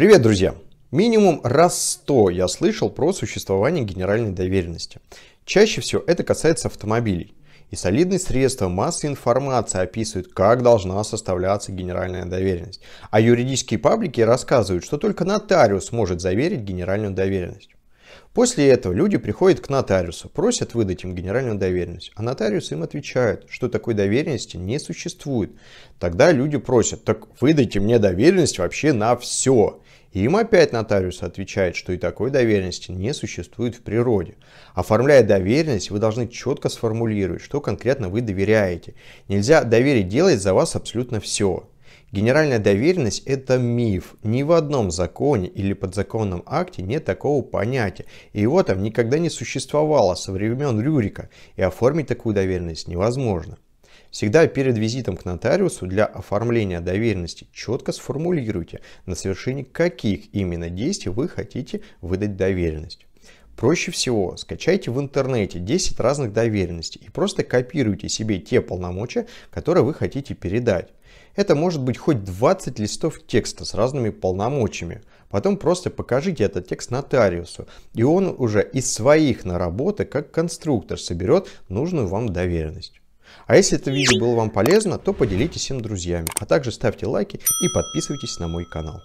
Привет, друзья! Минимум раз сто я слышал про существование генеральной доверенности. Чаще всего это касается автомобилей. И солидные средства массы информации описывают, как должна составляться генеральная доверенность. А юридические паблики рассказывают, что только нотариус может заверить генеральную доверенность. После этого люди приходят к нотариусу, просят выдать им генеральную доверенность, а нотариус им отвечает, что такой доверенности не существует. Тогда люди просят, так выдайте мне доверенность вообще на все. И им опять нотариус отвечает, что и такой доверенности не существует в природе. Оформляя доверенность, вы должны четко сформулировать, что конкретно вы доверяете. Нельзя доверить делать за вас абсолютно все. Генеральная доверенность – это миф. Ни в одном законе или подзаконном акте нет такого понятия. И его там никогда не существовало со времен Рюрика. И оформить такую доверенность невозможно. Всегда перед визитом к нотариусу для оформления доверенности четко сформулируйте, на совершение каких именно действий вы хотите выдать доверенность. Проще всего скачайте в интернете 10 разных доверенностей и просто копируйте себе те полномочия, которые вы хотите передать. Это может быть хоть 20 листов текста с разными полномочиями. Потом просто покажите этот текст нотариусу, и он уже из своих наработок как конструктор соберет нужную вам доверенность. А если это видео было вам полезно, то поделитесь им с друзьями, а также ставьте лайки и подписывайтесь на мой канал.